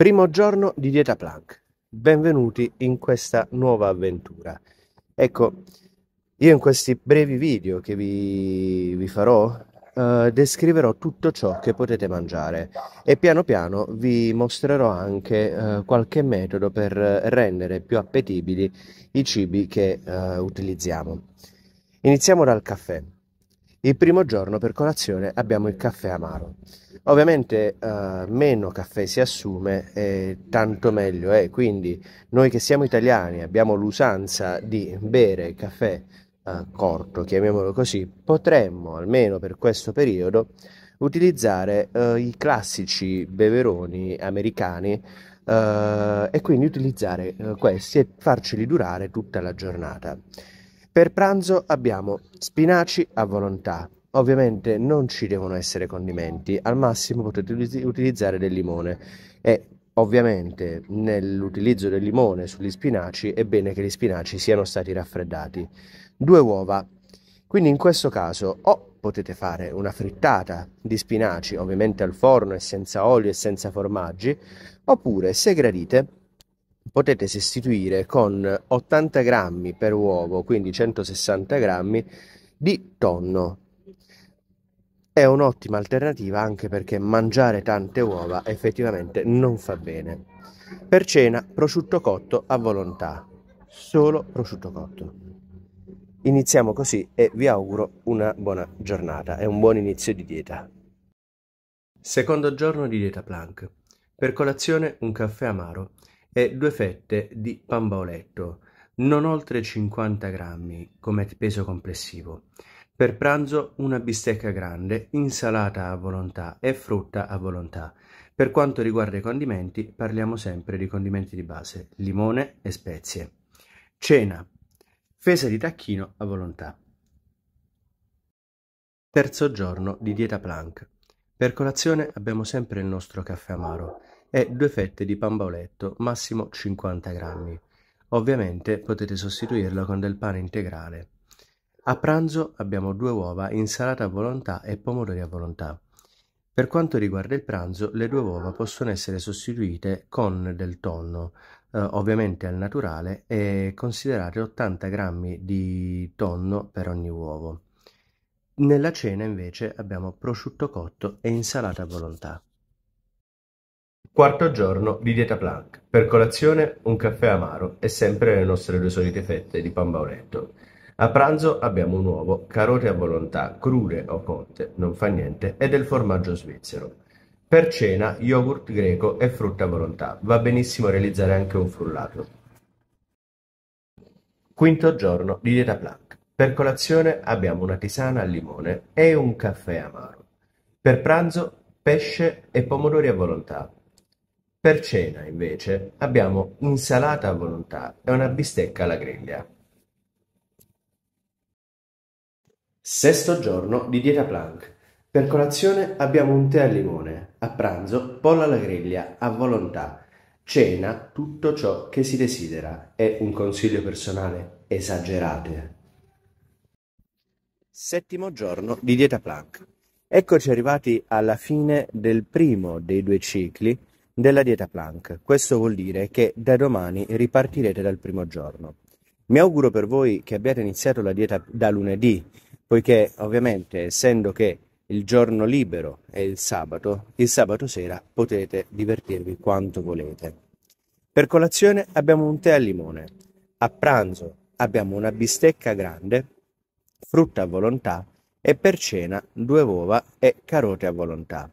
Primo giorno di dieta plank. Benvenuti in questa nuova avventura. Ecco, io in questi brevi video che vi, vi farò eh, descriverò tutto ciò che potete mangiare e piano piano vi mostrerò anche eh, qualche metodo per rendere più appetibili i cibi che eh, utilizziamo. Iniziamo dal caffè. Il primo giorno per colazione abbiamo il caffè amaro. Ovviamente eh, meno caffè si assume eh, tanto meglio è, eh. quindi noi che siamo italiani abbiamo l'usanza di bere caffè eh, corto, chiamiamolo così, potremmo almeno per questo periodo utilizzare eh, i classici beveroni americani eh, e quindi utilizzare questi e farceli durare tutta la giornata. Per pranzo abbiamo spinaci a volontà. Ovviamente non ci devono essere condimenti, al massimo potete utilizzare del limone e ovviamente nell'utilizzo del limone sugli spinaci è bene che gli spinaci siano stati raffreddati. Due uova. Quindi in questo caso o potete fare una frittata di spinaci, ovviamente al forno e senza olio e senza formaggi, oppure se gradite potete sostituire con 80 grammi per uovo, quindi 160 grammi di tonno. È un'ottima alternativa anche perché mangiare tante uova effettivamente non fa bene. Per cena prosciutto cotto a volontà, solo prosciutto cotto. Iniziamo così e vi auguro una buona giornata e un buon inizio di dieta. Secondo giorno di dieta Planck. Per colazione un caffè amaro e due fette di pan bauletto, non oltre 50 grammi come peso complessivo. Per pranzo una bistecca grande, insalata a volontà e frutta a volontà. Per quanto riguarda i condimenti, parliamo sempre di condimenti di base, limone e spezie. Cena. Fesa di tacchino a volontà. Terzo giorno di dieta Planck. Per colazione abbiamo sempre il nostro caffè amaro e due fette di pan bauletto, massimo 50 grammi. Ovviamente potete sostituirlo con del pane integrale. A pranzo abbiamo due uova, insalata a volontà e pomodori a volontà. Per quanto riguarda il pranzo, le due uova possono essere sostituite con del tonno, eh, ovviamente al naturale, e considerate 80 grammi di tonno per ogni uovo. Nella cena invece abbiamo prosciutto cotto e insalata a volontà. Quarto giorno di dieta plank, per colazione un caffè amaro e sempre le nostre due solite fette di pan bauletto. A pranzo abbiamo un uovo, carote a volontà, crude o cotte, non fa niente, e del formaggio svizzero. Per cena yogurt greco e frutta a volontà, va benissimo realizzare anche un frullato. Quinto giorno di dieta plank, per colazione abbiamo una tisana al limone e un caffè amaro. Per pranzo pesce e pomodori a volontà, per cena, invece, abbiamo insalata a volontà e una bistecca alla griglia. Sesto giorno di dieta Planck. Per colazione abbiamo un tè al limone, a pranzo pollo alla griglia a volontà, cena tutto ciò che si desidera È un consiglio personale esagerate. Settimo giorno di dieta Planck. Eccoci arrivati alla fine del primo dei due cicli della dieta Planck. Questo vuol dire che da domani ripartirete dal primo giorno. Mi auguro per voi che abbiate iniziato la dieta da lunedì, poiché ovviamente essendo che il giorno libero è il sabato, il sabato sera potete divertirvi quanto volete. Per colazione abbiamo un tè al limone, a pranzo abbiamo una bistecca grande, frutta a volontà e per cena due uova e carote a volontà.